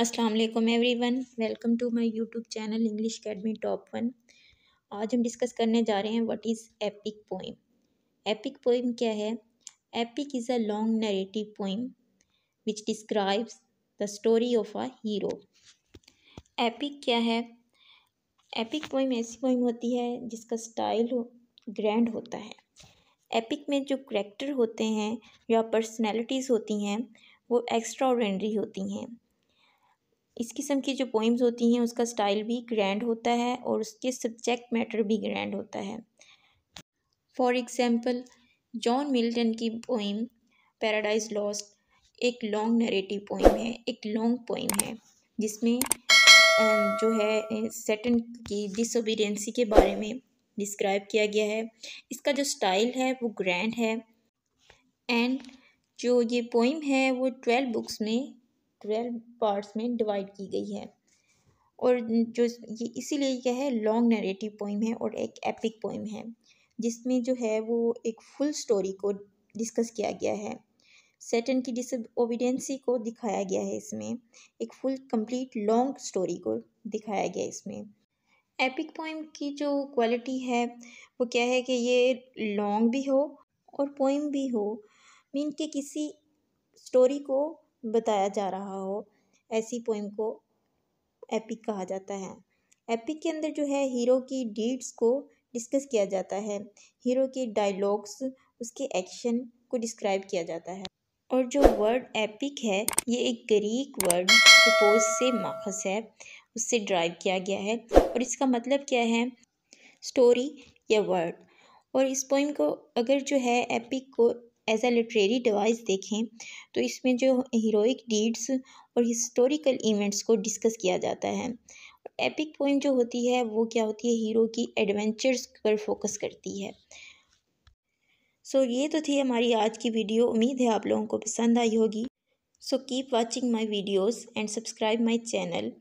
अस्सलाम वालेकुम everyone welcome to my YouTube channel English academy top one आज हम डिस्कस करने जा रहे हैं what is epic poem epic poem क्या है epic is a long narrative poem which describes the story of a hero epic क्या है एपिक पोइम ऐसी पोइम होती है जिसका स्टाइल हो ग्रैंड होता है एपिक में जो करेक्टर होते हैं या पर्सनैलिटीज़ होती हैं वो एक्स्ट्रा होती हैं इस किस्म की जो पोइम्स होती हैं उसका स्टाइल भी ग्रैंड होता है और उसके सब्जेक्ट मैटर भी ग्रैंड होता है फॉर एग्ज़ाम्पल जॉन मिल्टन की पोइम पैराडाइज लॉस्ट एक लॉन्ग नरेटिव पोइम है एक लॉन्ग पोइम है जिसमें जो है सेटन की डिसोबीडेंसी के बारे में डिस्क्राइब किया गया है इसका जो स्टाइल है वो ग्रैंड है एंड जो ये पोइम है वो ट्वेल्व बुक्स में ट्वेल्व पार्ट्स में डिवाइड की गई है और जो ये इसीलिए यह है लॉन्ग नरेटिव पोइम है और एक एपिक पोइम है जिसमें जो है वो एक फुल स्टोरी को डिस्कस किया गया है सेटन की डिसोबीडेंसी को दिखाया गया है इसमें एक फुल कंप्लीट लॉन्ग स्टोरी को दिखाया गया इसमें एपिक पोइम की जो क्वालिटी है वो क्या है कि ये लॉन्ग भी हो और पोइम भी हो मीन के किसी स्टोरी को बताया जा रहा हो ऐसी पोइम को एपिक कहा जाता है एपिक के अंदर जो है हीरो की डीड्स को डिस्कस किया जाता है हीरो के डायलॉग्स उसके एक्शन को डिस्क्राइब किया जाता है और जो वर्ड एपिक है ये एक ग्रीक वर्ड सपोज से माखस है उससे ड्राइव किया गया है और इसका मतलब क्या है स्टोरी या वर्ड और इस पोइम को अगर जो है एपिक को एज ए लिटरेरी डिवाइस देखें तो इसमें जो हीरोइक डीड्स और हिस्टोरिकल इवेंट्स को डिस्कस किया जाता है एपिक पोइम जो होती है वो क्या होती है हीरो की एडवेंचर्स पर फोकस करती है सो so, ये तो थी हमारी आज की वीडियो उम्मीद है आप लोगों को पसंद आई होगी so keep watching my videos and subscribe my channel